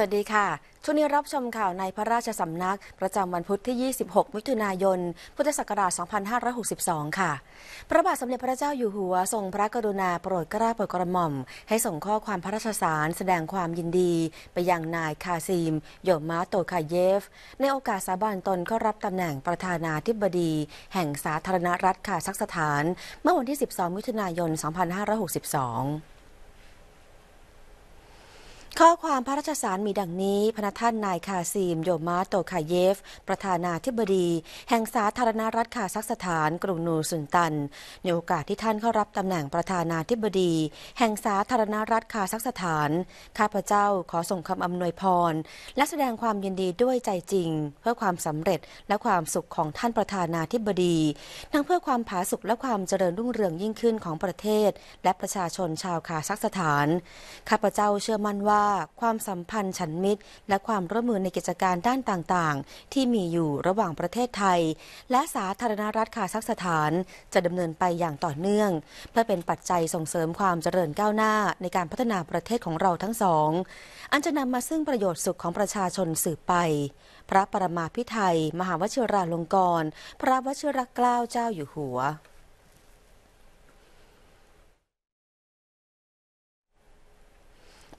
วัสดีค่ะ ช่วงนี้รับชมข่าวในพระราชสำนัก ประจำวันพุธที่ 26 มิถุนายน พุทธศักราช 2562 ค่ะ พระบาทสมเด็จพระเจ้าอยู่หัวทรงพระกรุณาโปรดเกล้าโปรดกระหม่อมให้ส่งข้อความพระราชสารแสดงความยินดี ไปยังนายคาซีม โยมาโตคาเยฟ ในโอกาสสาบานตนเข้ารับตำแหน่งประธานาธิบดี แห่งสาธารณรัฐคาซัคสถานเมื่อวันที่ 12 มิถุนายน 2562ข้อความพระราชสารมีดังนี้ พระท่านนายคาซีม โยมาโตคาเยฟ ประธานาธิบดี แห่งสาธารณรัฐคาซัคสถานกรุงนูสุนตันในโอกาสที่ท่านเข้ารับตำแหน่งประธานาธิบดี แห่งสาธารณรัฐคาซัคสถาน ข้าพเจ้าขอส่งคำอำนวยพร และแสดงความยินดีด้วยใจจริง เพื่อความสำเร็จและความสุขของท่านประธานาธิบดี ทั้งเพื่อความผาสุกและความเจริญรุ่งเรืองยิ่งขึ้นของประเทศ และประชาชนชาวคาซัคสถาน ข้าพเจ้าเชื่อมั่นว่าความสัมพันธ์ฉันมิตร และความร่วมมือในกิจการด้านต่าง ๆ ที่มีอยู่ระหว่างประเทศไทย และสาธารณรัฐคาซัคสถาน จะดำเนินไปอย่างต่อเนื่อง เพื่อเป็นปัจจัยส่งเสริมความเจริญก้าวหน้าในการพัฒนาประเทศของเราทั้งสอง อันจะนำมาซึ่งประโยชน์สุขของประชาชนสืบไป พระประมาพิไทยมหาวชิราลงกรณ์พระวชิรเกล้าเจ้าอยู่หัว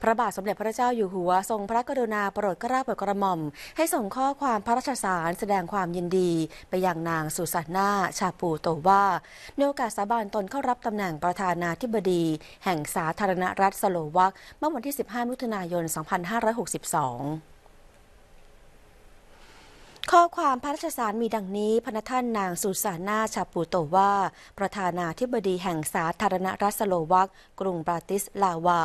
พระบาทสมเด็จพระเจ้าอยู่หัวทรงพระกรุณาโปรดรกลาโปรดกระหม่อม ให้ส่งข้อความพระราชสารแสดงความยินดีไปยังนางสุสันนาชาปูโตว่าในโอกาสสาบานตนเข้ารับตำแหน่งประธานาธิบดี แห่งสาธารณรัฐสโลวักเมื่อวันที่ 15 มิถุนายน 2562ข้อความพระราชสารมีดังนี้ พระท่านนางสุสานาชาปูโตว่า ประธานาธิบดีแห่งสาธารณรัฐสโลวักกรุงบราติสลาวา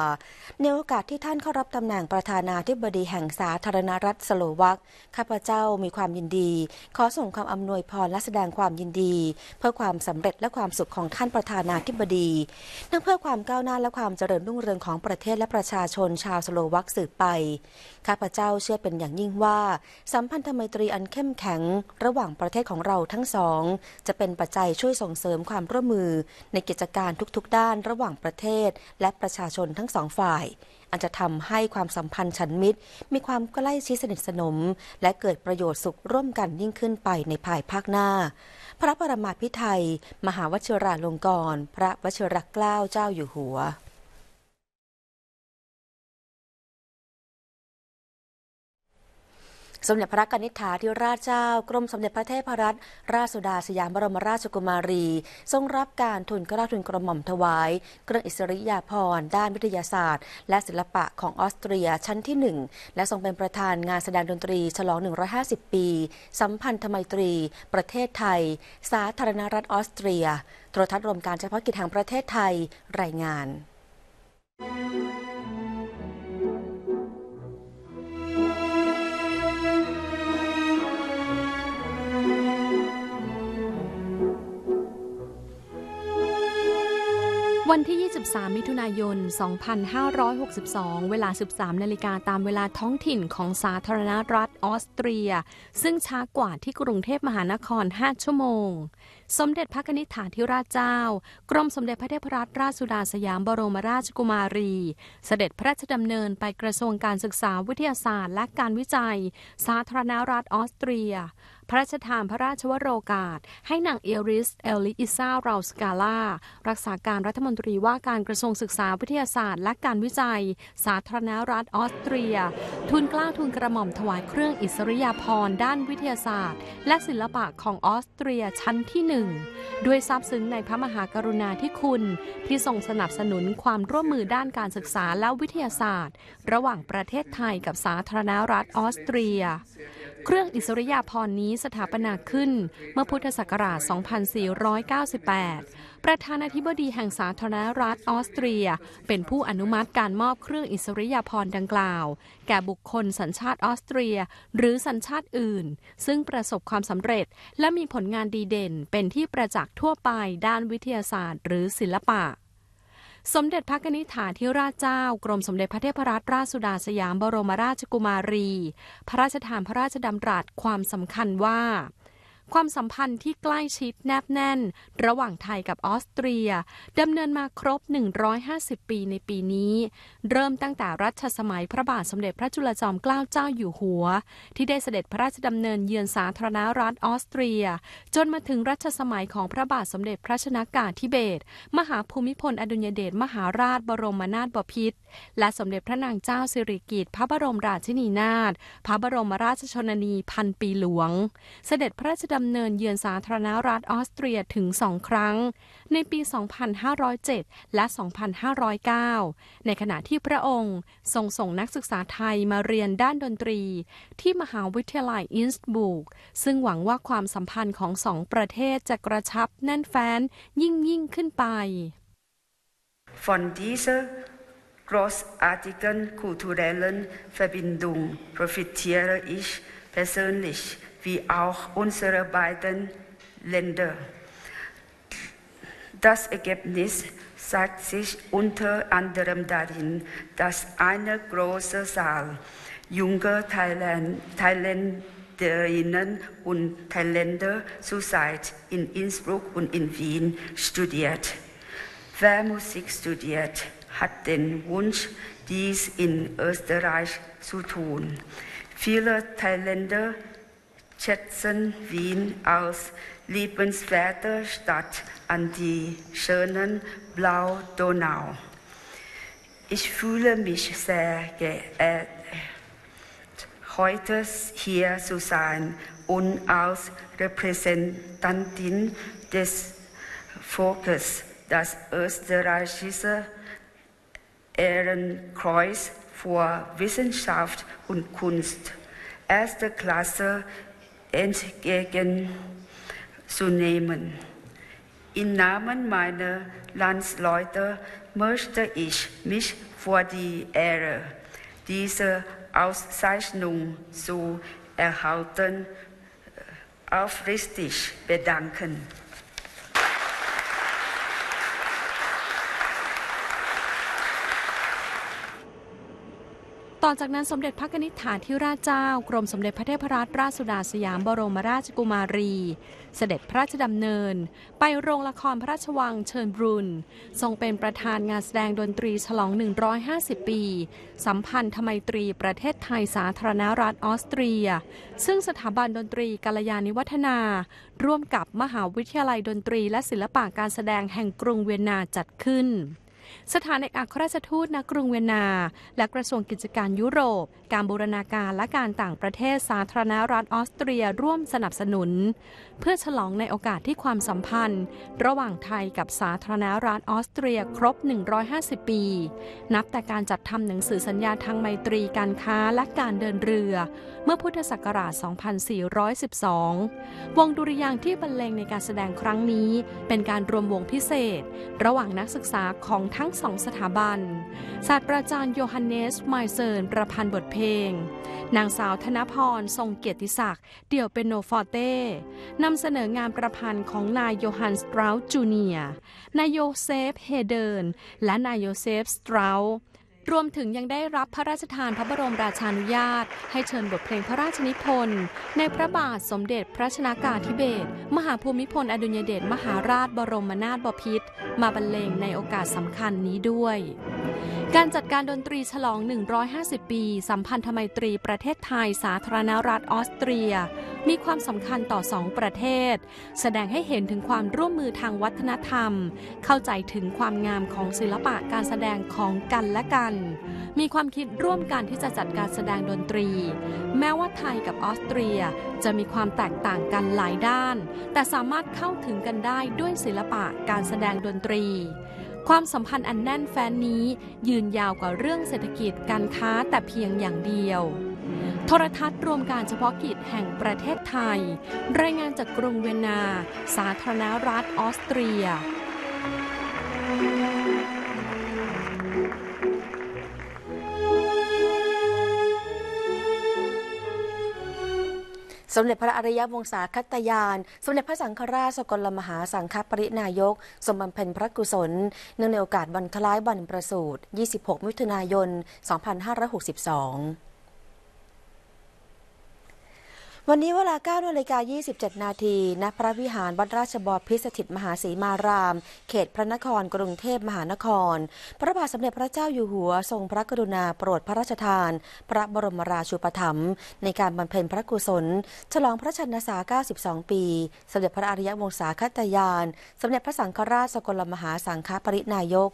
ในโอกาสที่ท่านเข้ารับตำแหน่งประธานาธิบดีแห่งสาธารณรัฐสโลวักข้าพเจ้ามีความยินดี ขอส่งความอำนวยพรและแสดงความยินดี เพื่อความสำเร็จและความสุขของท่านประธานาธิบดี นั่งเพื่อความก้าวหน้าและความเจริญรุ่งเรืองของประเทศและประชาชนชาวสโลวักสืบไป ข้าพเจ้าเชื่อเป็นอย่างยิ่งว่า สัมพันธไมตรีอันแเข้มแข็งระหว่างประเทศของเราทั้งสอง จะเป็นปัจจัยช่วยส่งเสริมความร่วมมือในกิจการทุกๆ ด้านระหว่างประเทศและประชาชนทั้งสองฝ่าย อันจะทำให้ความสัมพันธ์ชันมิตรมีความใกล้ชิดสนิทสนม และเกิดประโยชน์สุขร่วมกันยิ่งขึ้นไปในภายภาคหน้า พระประมาพิไทยมหาวชิราลงกรณ์พระวชิรเกล้าเจ้าอยู่หัวสมเด็จพระกนิษฐาธิราชเจ้ากรมสมเด็จพระเทพรัตนราชสุดาสยามบรมราชกุมารีทรงรับการทุนกระทุนกระหม่อมถวายเครื่องอิสริยาภรณ์ ด้านวิทยาศาสตร์ และศิลปะของออสเตรียชั้นที่1และทรงเป็นประธานงานแสดงดนตรี ฉลอง 150 ปี สัมพันธไมตรี ประเทศไทย สาธารณรัฐออสเตรียโทรทัศน์รวมการเฉพาะกิจแห่งประเทศไทยรายงาน23มิถุนายน 2562 เวลา 13 นาฬิกาตามเวลาท้องถิ่นของสาธารณรัฐออสเตรีย ซึ่งช้ากว่าที่กรุงเทพมหานคร 5 ชั่วโมง สมเด็จพระนิธิฐานทิราชเจ้า กรมสมเด็จพระเทพรัตนราชสุดาสยามบรมราชกุมารี เสด็จพระราชดำเนินไปกระทรวงการศึกษาวิทยาศาสตร์และการวิจัย สาธารณรัฐออสเตรียพระราชทานพระราชวโรกาส ให้นางเอริส เอลิอิซาราสกาลา รักษาการรัฐมนตรีว่าการกระทรวงศึกษาวิทยาศาสตร์ และการวิจัย สาธารณรัฐออสเตรียทุนกล้าทุนกระหม่อมถวายเครื่องอิสริยาภรณ์ด้านวิทยาศาสตร์ และศิลปะของออสเตรียชั้นที่หนึ่ง ด้วยซาบซึ้งในพระมหากรุณาธิคุณ ที่ส่งสนับสนุนความร่วมมือด้านการศึกษาและวิทยาศาสตร์ ระหว่างประเทศไทยกับสาธารณรัฐออสเตรียเครื่องอิสริยาภรณ์นี้สถาปนาขึ้น เมื่อพุทธศักราช 2498 ประธานาธิบดีแห่งสาธารณรัฐออสเตรีย เป็นผู้อนุมัติการมอบเครื่องอิสริยาภรณ์ดังกล่าว แก่บุคคลสัญชาติออสเตรียหรือสัญชาติอื่น ซึ่งประสบความสำเร็จและมีผลงานดีเด่นเป็นที่ประจักษ์ทั่วไปด้านวิทยาศาสตร์หรือศิลปะสมเด็จพระนิิฐานทิราชเจ้ากรมสมเด็จพระเทพรัตนราชสุดาสยามบรมราชกุมารี พระราชทานพระราชดำรัสความสำคัญว่าความสัมพันธ์ที่ใกล้ชิดแนบแน่นระหว่างไทยกับออสเตรียดำเนินมาครบ 150 ปีในปีนี้ เริ่มตั้งแต่รัชสมัยพระบาทสมเด็จพระจุลจอมเกล้าเจ้าอยู่หัว ที่ได้เสด็จพระราชดำเนินเยือนสาธารณรัฐออสเตรีย จนมาถึงรัชสมัยของพระบาทสมเด็จพระชนากาธิเบศรมหาภูมิพลอดุญเดชมหาราชบรมนาถบพิตรและสมเด็จพระนางเจ้าสิริกิติ์พระบรมราชินีนาถพระบรมราชชนนีพันปีหลวง เสด็จพระราชดดำเนินเยือนสาธารณรัฐออสเตรียถึงสองครั้ง ในปี 2507 และ 2509 ในขณะที่พระองค์ทรงส่งนักศึกษาไทยมาเรียนด้านดนตรีที่มหาวิทยาลัยอินสบุกซึ่งหวังว่าความสัมพันธ์ของสองประเทศจะกระชับแน่นแฟ้นยิ่งยิ่งขึ้นไป Von dieser großartigen kulturellen Verbindung profitiere ich persönlich wie auch unsere beiden Länder. Das Ergebnis zeigt sich unter anderem darin, dass eine große Zahl junger Thailand, Thailänderinnen und Thailänder zurzeit in Innsbruck und in Wien studiert. Wer Musik studiert, hat den Wunsch, dies in Österreich zu tun. Viele Thailänder schätzen Wien als liebenswerte Stadt an die schönen Blaudonau. Ich fühle mich sehr geehrt, heute hier zu sein und als Repräsentantin des Volkes das österreichische Ehrenkreuz für Wissenschaft und Kunst, erste Klasse entgegenzunehmen. Im Namen meiner Landsleute möchte ich mich vor die Ehre diese Auszeichnung zu erhalten, äh, aufrichtig bedanken. ่อจากนั้นสมเด็จพระนิษฐาธิราชเจ้ากรมสมเด็จพระเทพรัตนราชสุดาสยามบรมราชกุมารี เสด็จพระราชดำเนิน ไปโรงละครพระราชวังเชิญบรุนทรงเป็นประธานงานแสดงดนตรีฉลอง 150 ปี สัมพันธ์ธไมตรีประเทศไทยสาธารณรัฐออสเตรีย ซึ่งสถาบันดนตรีกาลยานิวัฒนา ร่วมกับมหาวิทยาลัยดนตรีและศิลปะการแสดงแห่งกรุงเวียนนาจัดขึ้นสถานเอกอัครราชทูตณกรุงเวียนนาและกระทรวงกิจการยุโรป การบูรณาการและการต่างประเทศสาธารณรัฐออสเตรียร่วมสนับสนุน เพื่อฉลองในโอกาสที่ความสัมพันธ์ ระหว่างไทยกับสาธารณรัฐออสเตรียครบ150ปี นับแต่การจัดทำหนังสือสัญญาทางไมตรีการค้าและการเดินเรือ เมื่อพุทธศักราช 2412 วงดุริยางที่บรรเลงในการแสดงครั้งนี้เป็นการรวมวงพิเศษ ระหว่างนักศึกษาของทั้งสองสถาบัน ศาสตราจารย์โยฮันเนสไมเซิร์นประพันธ์บทเพลง นางสาวธนพร ทรงเกียรติศักดิ์เดี่ยวเป็นโนฟอร์เต้ นำเสนองานประพันธ์ของนายโยฮันสตราวจูเนียนายโยเซฟเฮเดิน และนายโยเซฟสตราวรวมถึงยังได้รับพระราชทานพระบรมราชานุญาต ให้เชิญบทเพลงพระราชนิพนธ์ในพระบาทสมเด็จพระชนากาธิเบศมหาภูมิพลอดุญเดชมหาราชบรมนาถบพิตรมาบรรเลงในโอกาสสำคัญนี้ด้วย การจัดการดนตรีฉลอง 150 ปี สัมพันธไมตรีประเทศไทยสาธารณรัฐออสเตรียมีความสำคัญต่อสองประเทศ แสดงให้เห็นถึงความร่วมมือทางวัฒนธรรม เข้าใจถึงความงามของศิลปะการแสดงของกันและกัน มีความคิดร่วมกันที่จะจัดการแสดงดนตรี แม้ว่าไทยกับออสเตรียจะมีความแตกต่างกันหลายด้าน แต่สามารถเข้าถึงกันได้ด้วยศิลปะการแสดงดนตรี ความสัมพันธ์อันแน่นแฟ้นนี้ยืนยาวกว่าเรื่องเศรษฐกิจการค้าแต่เพียงอย่างเดียวโทรทัศน์รวมการเฉพาะกิจแห่งประเทศไทย รายงานจากกรุงเวียนนาสาธารณรัฐออสเตรีย สมเด็จพระอริยวงศาคตยาน สมเด็จพระสังฆราชสกลมหาสังฆปรินายก สมบัติเพ็ญพระกุศลเนื่องในโอกาสวันคล้ายวันประสูติ26 มิถุนายน 2562วันนี้เวลา9นาฬิกา27นาทีณพระวิหาร วัดราชบพิษสถิตมหาศรีมาราม เขตพระนครกรุงเทพมหานคร พระบาทสมเด็จพระเจ้าอยู่หัวทรงพระกรุณาโปรดพระราชทาน พระบรมราชูปถัมภ์ในการบรเพ็ญพระกุศล ฉลองพระชนษา 92 ปี สมเด็จพระอริยวงศาคตยานสมเด็จพระสังฆราชสกลมหาสังฆปรินายก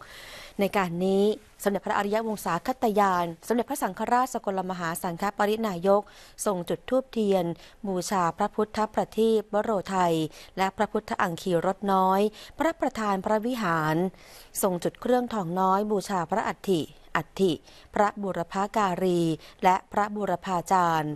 ในการนี้สมเด็จพระอริยวงศาคตยาน สมเด็จพระสังฆราชสกลมหาสังฆปรินายกส่งจุดธูปเทียน บูชาพระพุทธประทีปวโรไทย และพระพุทธอังคีรถน้อย พระประธานพระวิหารส่งจุดเครื่องทองน้อยบูชาพระอัฐิอัฐิพระบุรพาการี และพระบุรพาจารย์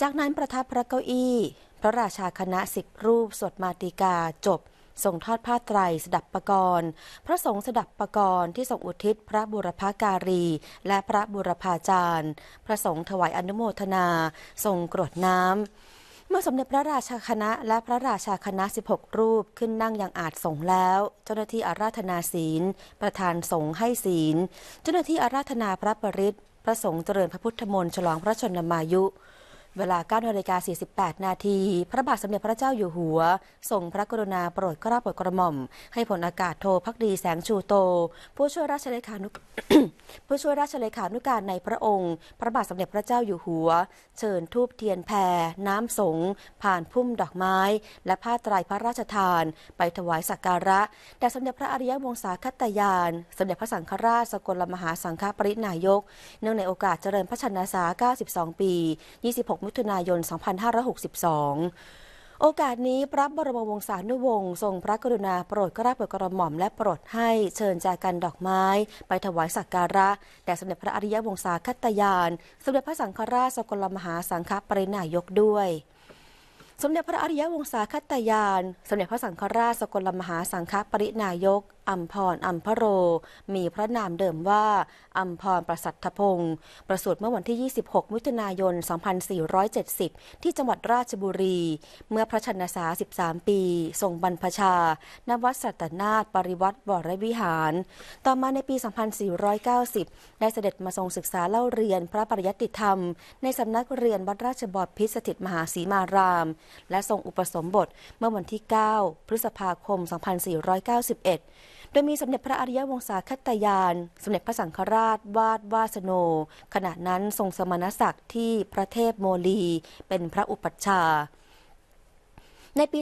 จากนั้นประทับพระเก้าอี้ พระราชาคณะสิบรูปสวดมาติกาจบทรงทอดผ้าไตรสดับประกรณ์ พระสงฆ์สดับประกรณ์ที่ทรงอุทิศพระบุรพาการี และพระบุรพาจารย์พระสงฆ์ถวายอนุโมทนา ทรงกรวดน้ำเมื่อสมเด็จพระราชาคณะและพระราชาคณะ 16 รูปขึ้นนั่งอย่างอาจสงแล้ว เจ้าหน้าที่อาราธนาศีล ประธานสงให้ศีล เจ้าหน้าที่อาราธนาพระปริศพระสงฆ์เจริญพระพุทธมนต์ฉลองพระชนมายุเวลา9นาฬิกา48นาทีพระบาทสมเด็จพระเจ้าอยู่หัวส่งพระกรุณาโปรดกร้าโปรดกระหม่อมให้ผลอากาศโทพักดีแสงชูโต ผู้ช่วยราชเลขานุผู้ช่วยราชเลขานุการในพระองค์ พระบาทสมเด็จพระเจ้าอยู่หัว เชิญทูบเทียนแพรน้ำสง ผ่านพุ่มดอกไม้ และผ้าไตรพระราชทานไปถวาย สักการะแด่สมเด็จพระอริยวงศาคตยานสมเด็จพระสังฆราชสกลมหาสังฆปรินายก เนื่องในโอกาสเจริญพระชนมาสา92 ปี26มทธนายน 2562 โอกาสนี้พระบรมวงศานุวงศ์ทรงพระกรุณาโปรดกระเบิดกระหม่อมและโปรดให้เชิญจากกันดอกไม้ ไปถวายสักการะแด่สมเด็จพระอริยวงศาคตยาน สมเด็จพระสังฆราชสกลมหาสังฆปรินายกด้วย สมเด็จพระอริยวงศาคตยาน สมเด็จพระสังฆราชสกลมหาสังฆปรินายกอัมพร อัมพโร มีพระนามเดิมว่า อัมพรประสัทธพงศ์ประสูติเมื่อวันที่ 26มิถุนายน 2470 ที่จังหวัดราชบุรี เมื่อพระชนษา13 ปี ทรงบรรพชาณวัดสัตนาฏปริวัติวรวิหาร ต่อมาในปี 2490 ได้เสด็จมาทรงศึกษาเล่าเรียนพระปริยัติธรรม ในสำนักเรียนวัดราชบพิสถิตมหาศีมาราม และทรงอุปสมบท เมื่อวันที่ 9 พฤษภาคม 2491โดยมีสมเด็จพระอริยวงศาคตยาน สมเด็จพระสังฆราช วาด วาสโน ขณะนั้นทรงสมณศักดิ์ที่พระเทพโมลี เป็นพระอุปัชฌาย์ในปี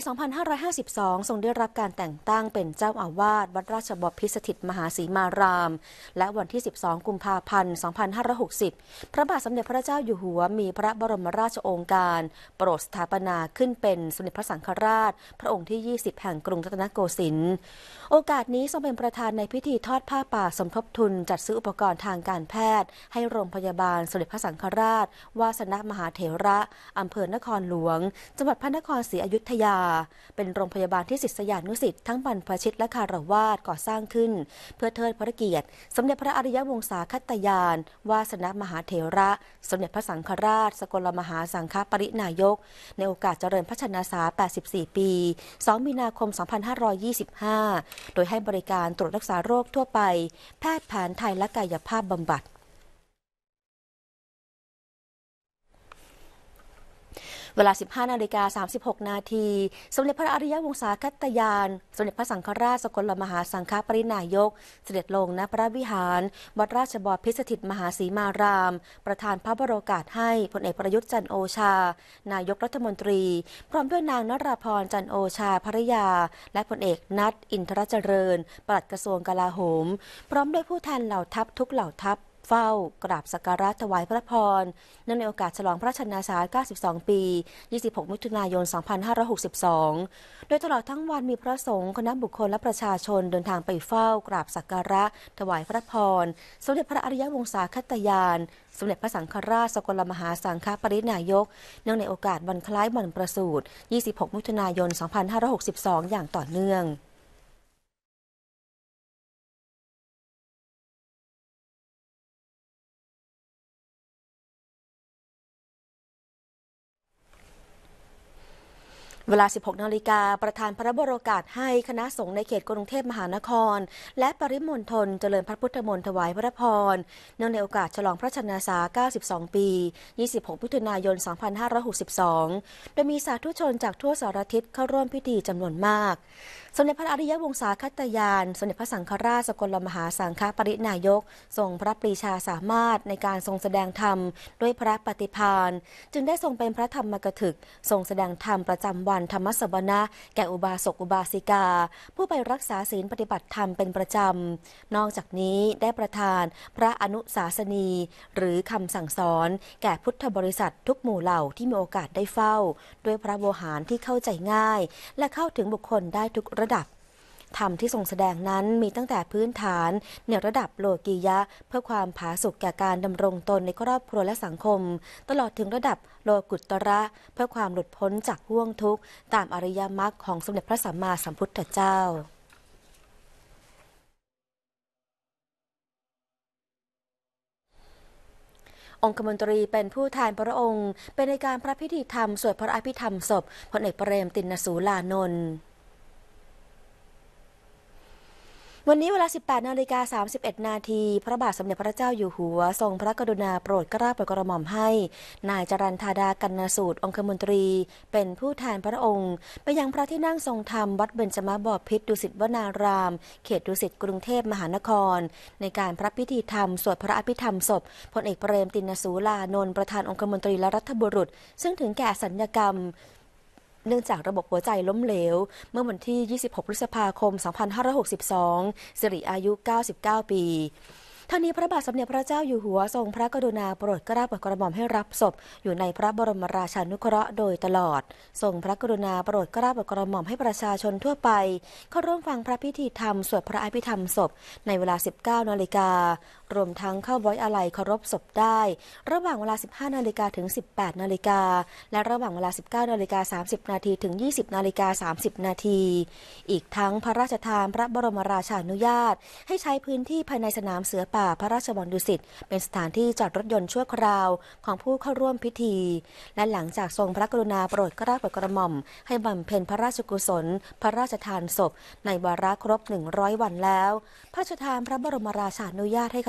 2552 ทรงได้รับการแต่งตั้งเป็นเจ้าอาวาสวัดราชบพิสถิตมหาสีมาราม และวันที่ 12 กุมภาพันธ์ 2560 พระบาทสมเด็จพระเจ้าอยู่หัวมีพระบรมราชโองการโปรดสถาปนาขึ้นเป็นสมเด็จพระสังฆราช พระองค์ที่ 20 แห่งกรุงรัตนโกสินทร์ โอกาสนี้ทรงเป็นประธานในพิธีทอดผ้าป่าสมทบทุน จัดซื้ออุปกรณ์ทางการแพทย์ ให้โรงพยาบาลสมเด็จพระสังฆราช วาสนมหาเถระอำเภอนครหลวงจังหวัดพระนครศรีอยุธยายาเป็นโรงพยาบาลที่ศิษยานุสิตทั้งบรรพชิตและคารวาสก่อสร้างขึ้น เพื่อเทิดพระเกียรติสมเด็จพระอริยวงศาคตยานวาสนมหาเถระ สมเด็จพระสังฆราช สกลมหาสังฆปรินายก ในโอกาสเจริญพระชนสา84 ปี 2 มีนาคม 2525 โดยให้บริการตรวจรักษาโรคทั่วไป แพทย์แผนไทยและกายภาพบำบัดเวลา 15นาฬิกา 36 นาที สมเด็จพระอริยวงศาคัตยาน สมเด็จพระสังฆราช สกลมหาสังฆปรินายก เสด็จลงณ พระวิหาร วัดราชบพิสถิตมหาสีมาราม ประธานพระบรมกาศให้พลเอกประยุทธ์จันโอชา นายกรัฐมนตรี พร้อมด้วยนางนราพรจันโอชา ภรยา และพลเอกนัทอินทรเจริญปลัดกระทรวงกลาโหม พร้อมด้วยผู้แทนเหล่าทัพทุกเหล่าทัพเฝ้ากราบสักการะถวายพระพรเนื่องในโอกาสฉลองพระชนาสา92 ปี 26มิถุนายน2562โดยตลอดทั้งวันมีพระสงฆ์คณะบุคคลและประชาชนเดินทางไปเฝ้ากราบสักการะ ถวายพระพร สมเด็จพระอริยวงศาคตยานสมเด็จพระสังฆราชสกลมหาสังฆปรินายก เนื่องในโอกาสวันคล้ายวันประสูติ26มิถุนายน2562 อย่างต่อเนื่องเวลา 16นาฬิกาประธานพระบรโกาศให้คณะสงฆ์ในเขตกรุงเทพมหานคร และปริมณฑลเจริญพระพุทธมนต์ถวายพระพรเนื่องในโอกาสฉลองพระชนมาสา92 ปี 26ฤิถุนายน 2562 โดยมีสาธุชนจากทั่วสารทิศเข้าร่วมพิธีจำนวนมากสมเด็จพระอริยวงศาคตยาน สมเด็จพระสังฆราชสกลมหาสังฆปรินายกทรงพระปรีชาสามารถในการทรงแสดงธรรมด้วยพระปฏิภาณจึงได้ทรงเป็นพระธรรมกถึกทรงแสดงธรรมประจำวันธรรมสวนะแก่อุบาสกอุบาสิกา ผู้ไปรักษาศีลปฏิบัติธรรมเป็นประจำนอกจากนี้ได้ประทานพระอนุสาสนี หรือคำสั่งสอนแก่พุทธบริษัททุกหมู่เหล่าที่มีโอกาสได้เฝ้า ด้วยพระโวหารที่เข้าใจง่ายและเข้าถึงบุคคลได้ทุกระดับธรรมที่ทรงแสดงนั้นมีตั้งแต่พื้นฐานในระดับโลกียะเพื่อความผาสุกแก่การดำรงตนในครอบครัวและสังคม ตลอดถึงระดับโลกุตระเพื่อความหลุดพ้นจากห่วงทุกข์ตามอริยมรรคของสมเด็จพระสัมมาสัมพุทธเจ้า องคมนตรีเป็นผู้แทนพระองค์ เป็นในการพระพิธีธรรมสวดพระอภิธรรมศพพลเอกเปรมตินสูลานนท์วันนี้เวลา 18นาฬิกา31 นาที พระบาทสมเด็จพระเจ้าอยู่หัว ทรงพระกรุณาโปรดกระาบปรกระหม่อมให้ นายจรันธาดากันนาสูตร องคมนตรีเป็นผู้แทนพระองค์ ไปยังพระที่นั่งทรงธรรม วัดเบญจมาบพิษดุสิตวนาราม เขตดุสิตกรุงเทพมหานคร ในการพระพิธีธรรมสวดพระอภิธรรม ศพพลเอกเปรมตินสูลานนท์ประธานองคมนตรีและรัฐบุรุษซึ่งถึงแก่สัญญกรรมเนื่องจากระบบหัวใจล้มเหลว เมื่อวันที่ 26 พฤษภาคม 2562 สิริอายุ 99 ปี ท่านี้พระบาทสมเด็จพระเจ้าอยู่หัวทรงพระกรุณาโปรดรกลาบกระหม่อมให้รับศพอยู่ในพระบรมราชานุเคราะห์โดยตลอด ทรงพระกรุณาโปรดรกลาบกระหม่อมให้ประชาชนทั่วไป เข้าร่วมฟังพระพิธีธรรม สวดพระอภิธรรมศพ ในเวลา 19 นาฬิการวมทั้งเข้าไว้อะลรเคารพศพได้ ระหว่างเวลา 15 นาฬิกาถึง 18นาฬิกา และระหว่างเวลา 19นาฬิกา 30 นาทีถึง 20 นาฬิกา 30 นาที อีกทั้งพระราชทานพระบรมราชานุญาต ให้ใช้พื้นที่ภายในสนามเสือป่าพระราชวังดุสิตเป็นสถานที่จอดรถยนต์ชั่วคราว ของผู้เข้าร่วมพิธี และหลังจากทรงพระกรุณาโปรดกระาบกระหม่อม ให้บำเพ็ญพระราชกุศล พระราชทานศพในวาระครบ 100 วันแล้ว พระราชทานพระบรมราชานุญาตให้ค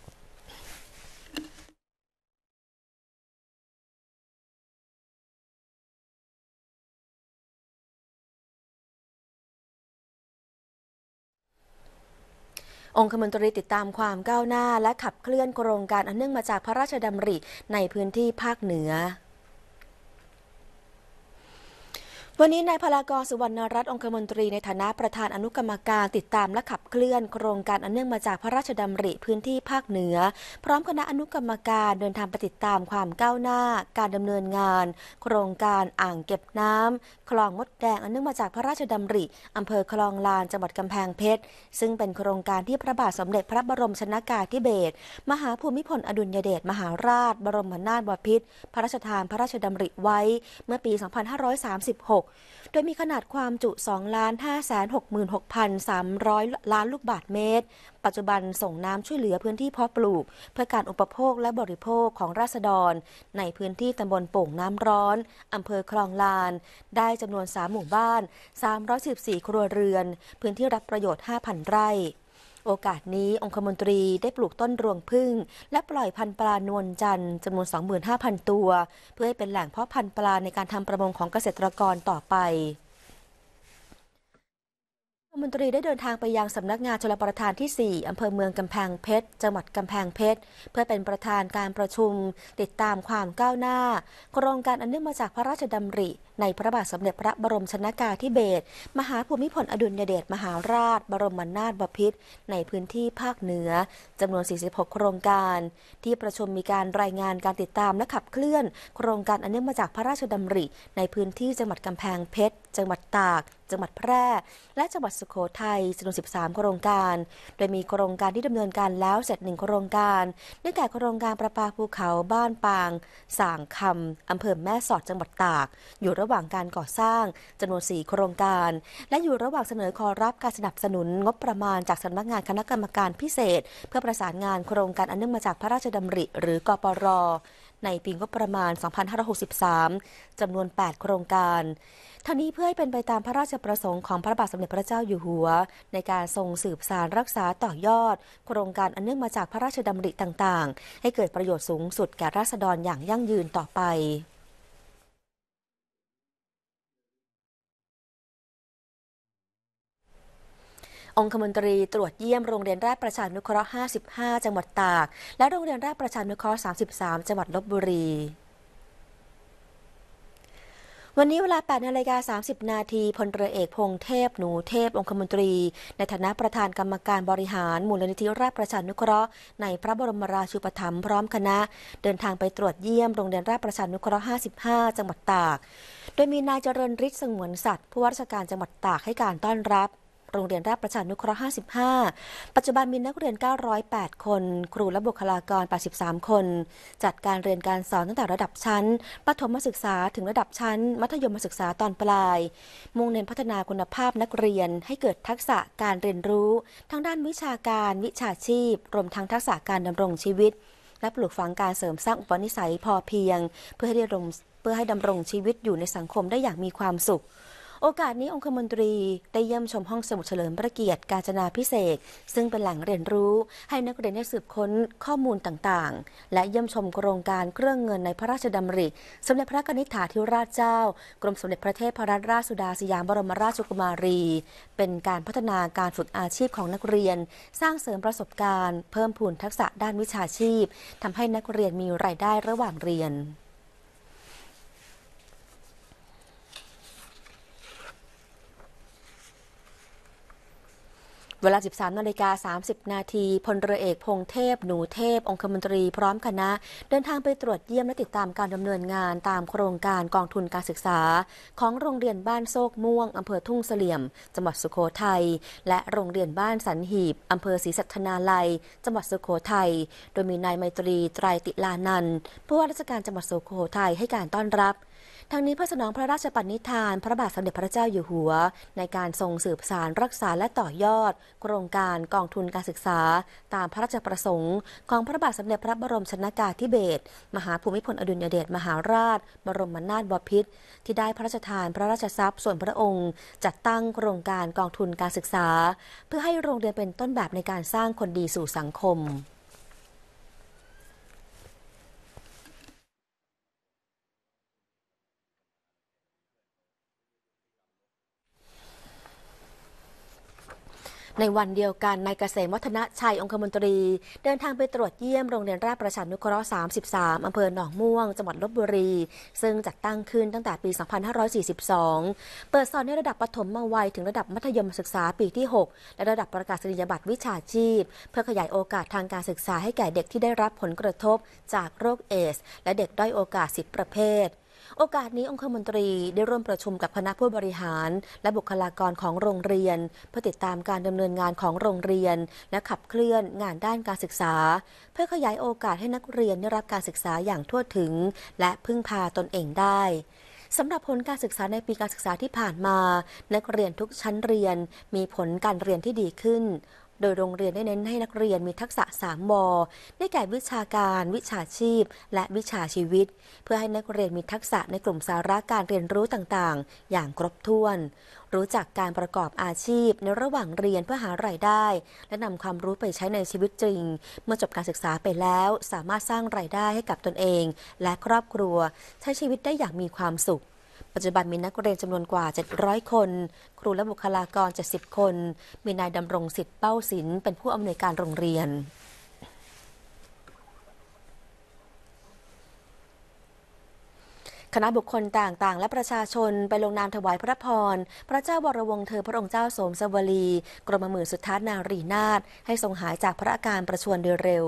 องคมนตรีติดตามความก้าวหน้าและขับเคลื่อนโครงการอันเนื่องมาจากพระราชดำริในพื้นที่ภาคเหนือวันนี้นายพลากรสุวรรณรัตน์องคมนตรีในฐานะประธานอนุกรรมการติดตามและขับเคลื่อน โครงการอันเนื่องมาจากพระราชดำริพื้นที่ภาคเหนือ พร้อมคณะอนุกรรมการเดินทางไปติดตามความก้าวหน้าการดำเนินงาน โครงการอ่างเก็บน้ำ คลองมดแดงอันเนื่องมาจากพระราชดำริ อำเภอคลองลานจังหวัดกำแพงเพชรซึ่งเป็นโครงการที่พระบาทสมเด็จ พระบรมชนากาธิเบศรมหาภูมิพลอดุลยเดชมหาราชบรมนาถบพิตรพระราชทานพระราชดำริไว้เมื่อปี 2536โดยมีขนาดความจุ2ล้าน5 6 6 3 0 0 ล้านลูกบาทเมตร ปัจจุบันส่งน้ำช่วยเหลือพื้นที่เพาะปลูก เพื่อการอุปโภคและบริโภคของราษฎร ในพื้นที่ตำบลโป่งน้ำร้อนอำเภอคลองลาน ได้จำนวน 3 หมู่บ้าน 314 ครัวเรือน พื้นที่รับประโยชน์ 5,000 ไร่โอกาสนี้องคมนตรีได้ปลูกต้นรวงพึ่งและปล่อยพันธุ์ปลานวลจันทร์จำนวน 25,000 ตัว เพื่อให้เป็นแหล่งเพาะพันธุ์ปลาในการทำประมงของเกษตรกรต่อไปฐมนตรีได้เดินทางไปยังสำนักงานชลประทานที่ 4 อำเภอเมืองกำแพงเพชร จังหวัดกำแพงเพชร เพื่อเป็นประธานการประชุมติดตามความก้าวหน้า โครงการอันเนื่องมาจากพระราชดำริ ในพระบาทสมเด็จพระบรมชนากาธิเบศรมหาภูมิพลอดุลยเดชมหาราช บรมนาถบพิตรในพื้นที่ภาคเหนือจำนวน 46 โครงการ ที่ประชุมมีการรายงานการติดตามและขับเคลื่อน โครงการอันเนื่องมาจากพระราชดำริ ในพื้นที่จังหวัดกำแพงเพชร จังหวัดตากจังหวัดแพร่ และจังหวัดสุโขทัยจำนวน13 โครงการ โดยมีโครงการที่ดำเนินการแล้วเสร็จหนึ่งโครงการได้แก่โครงการประปาภูเขาบ้านปางสางคำอำเภอแม่สอดจังหวัดตากอยู่ระหว่างการก่อสร้างจำนวน 4 โครงการ และอยู่ระหว่างเสนอขอรับการสนับสนุนงบประมาณจากสำนักงานคณะกรรมการพิเศษ เพื่อประสานงานโครงการอันเนื่องมาจากพระราชดำริ หรือกปรในปีงบประมาณ 2563 จำนวน 8 โครงการท่านี้เพื่อให้เป็นไปตามพระราชประสงค์ของพระบาทสมเด็จพระเจ้าอยู่หัว ในการทรงสืบสารรักษาต่อยอด โครงการอันเนื่องมาจากพระราชดำริต่างๆ ให้เกิดประโยชน์สูงสุดแก่ราษฎรอย่างยั่งยืนต่อไปองคมนตรีตรวจเยี่ยมโรงเรียนราชประชานุเคราะห์55 จังหวัดตาก และโรงเรียนราชประชานุเคราะห์ 33 จังหวัดลบบุรี วันนี้เวลา8นาฬิกา30 นาทีพลเรือเอกพงเทพ หนูเทพ องคมนตรี ในฐานะประธานกรรมการบริหารมูลนิธิราชประชานุเคราะห์ ในพระบรมราชูปถัมภ์พร้อมคณะเดินทางไปตรวจเยี่ยมโรงเรียนราชประชานุเคราะห์55 จังหวัดตาก โดยมีนายเจริญฤทธิ์สงวนสัตว์ ผู้ว่าราชการจังหวัดตากให้การต้อนรับโรงเรียนราชประชานุเคราะห์55 ปัจจุบันมีนักเรียน 908 คน ครูและบุคลากร 83 คน จัดการเรียนการสอนตั้งแต่ระดับชั้นประถมศึกษาถึงระดับชั้น มัธยมศึกษาตอนปลาย มุ่งเน้นพัฒนาคุณภาพนักเรียนให้เกิดทักษะการเรียนรู้ ทั้งด้านวิชาการวิชาชีพ รวมทั้งทักษะการดำรงชีวิตและปลูกฝังการเสริมสร้างอุปนิสัยพอเพียง เพื่อให้ดำรงเพื่อให้ดำรงชีวิตอยู่ในสังคมได้อย่างมีความสุขโอกาสนี้องคมนตรีได้เยี่ยมชมห้องสมุดเฉลิมพระเกียรติกาญจนาพิเศษ ซึ่งเป็นแหล่งเรียนรู้ให้นักเรียนได้สืบค้นข้อมูลต่างๆ และเยี่ยมชมโครงการเครื่องเงินในพระราชดำริสมเด็จพระกนิษฐาธิราชเจ้า กรมสมเด็จพระเทพรัตนราชสุดาสยามบรมราชกุมารี เป็นการพัฒนาการฝึกอาชีพของนักเรียน สร้างเสริมประสบการณ์เพิ่มพูนทักษะด้านวิชาชีพทำให้นักเรียนมีรายได้ระหว่างเรียนเวลา 13นาฬิกา30นาทีพลเรือเอกพงเทพหนูเทพ องคมนตรีพร้อมคณะ เดินทางไปตรวจเยี่ยมและติดตามการดำเนินงานตามโครงการกองทุนการศึกษา ของโรงเรียนบ้านโซกม่วงอำเภอทุ่งเสลี่ยมจังหวัดสุโขทัย และโรงเรียนบ้านสันหีบอำเภอศรีสัชนาลัยจังหวัดสุโขทัยโดยมีนายไมตรีไตรติลานันผู้ว่าราชการจังหวัดสุโขทัยให้การต้อนรับทางนี้เพื่อสนองพระราชปณิธานพระบาทสมเด็จพระเจ้าอยู่หัว ในการทรงสืบสารรักษาและต่อยอดโครงการกองทุนการศึกษาตามพระราชประสงค์ ของพระบาทสมเด็จพระบรมชนากาธิเบศรมหาภูมิพลอดุลยเดชมหาราช บรมนาถบพิตรที่ได้พระราชทานพระราชทรัพย์ส่วนพระองค์ จัดตั้งโครงการกองทุนการศึกษา เพื่อให้โรงเรียนเป็นต้นแบบในการสร้างคนดีสู่สังคมในวันเดียวกันนายเกษมวัฒนชัยองคมนตรี เดินทางไปตรวจเยี่ยมโรงเรียนราชประชานุเคราะห์ 33อำเภอหนองม่วงจังหวัดลบบุรี ซึ่งจัดตั้งขึ้นตั้งแต่ปี 2542 เปิดสอนในระดับประถมมาวัย ถึงระดับมัธยมศึกษาปีที่ 6 และระดับประกาศนียบัตรวิชาชีพ เพื่อขยายโอกาสทางการศึกษาให้แก่เด็กที่ได้รับผลกระทบจากโรคเอส และเด็กด้อยโอกาส10ประเภทโอกาสนี้องคมนตรีได้ร่วมประชุมกับคณะผู้บริหาร และบุคลากรของโรงเรียนเพื่อติดตามการดำเนินงานของโรงเรียน และขับเคลื่อนงานด้านการศึกษา เพื่อขยายโอกาสให้นักเรียนได้รับการศึกษาอย่างทั่วถึงและพึ่งพาตนเองได้ สำหรับผลการศึกษาในปีการศึกษาที่ผ่านมา นักเรียนทุกชั้นเรียนมีผลการเรียนที่ดีขึ้นโดยโรงเรียนได้เน้นให้นักเรียนมีทักษะ3วได้แก่วิชาการ วิชาชีพ และวิชาชีวิต เพื่อให้นักเรียนมีทักษะในกลุ่มสาระการเรียนรู้ต่างๆ อย่างครบถ้วน รู้จักการประกอบอาชีพ ในระหว่างเรียนเพื่อหารายได้ และนำความรู้ไปใช้ในชีวิตจริง เมื่อจบการศึกษาไปแล้ว สามารถสร้างรายได้ให้กับตนเอง และครอบครัว ใช้ชีวิตได้อย่างมีความสุขปัจจุบันมีนักเรียนจำนวนกว่า 700 คน ครูและบุคลากร 70 คน มีนายดำรงสิทธิ์เป้าศิลป์เป็นผู้อำนวยการโรงเรียน คณะบุคคลต่างๆ และประชาชนไปลงนามถวายพระพร พระเจ้าวรวงเธอพระองค์เจ้าสมสวลีกรมหมื่นสุทธานารีนาถให้ทรงหายจากพระอาการประชวรโดยเร็ว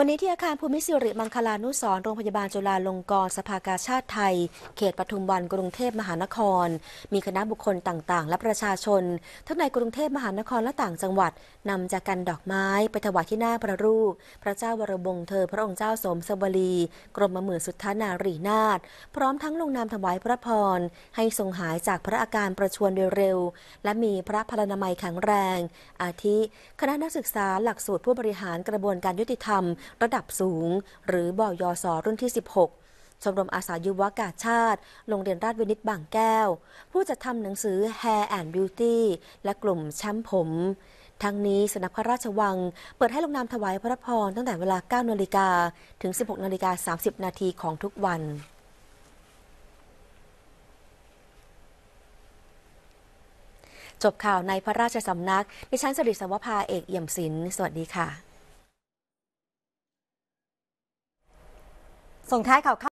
วันนี้ที่อาคารภูมิศิริมังคลานุสรโรงพยาบาลจุฬาลงกรณ์สภากาชาติไทย เขตปทุมวันกรุงเทพมหานคร มีคณะบุคคลต่างๆ และประชาชน ทั้งในกรุงเทพมหานครและต่างจังหวัดนำจากกันดอกไม้ไปถวายที่หน้าพระรูป พระเจ้าวรบงเธอพระองค์เจ้าสมสวลีกรมหมื่นสุทธานารีนาถพร้อมทั้งลงนามถวายพระพรให้ทรงหายจากพระอาการประชวนเร็ว และมีพระพลานามัยแข็งแรง อาทิคณะนักศึกษาหลักสูตรผู้บริหารกระบวนการยุติธรรมระดับสูงหรือบอยส รุ่นที่ 16ชมรมอาสายุวกาชาติโรงเรียนราชวินิตบางแก้ว ผู้จัดทำหนังสือ Hair and Beauty และกลุ่มแชมป์ผม ทั้งนี้สนับพระราชวังเปิดให้ลงนามถวายพระพรตั้งแต่เวลา 9นาฬิกาถึง 16นาฬิกา30นาทีของทุกวัน จบข่าวในพระราชสำนักดิฉันสริสวภาเอกเอี่ยมศิลป์สวัสดีค่ะส่งท้ายข่าวข้า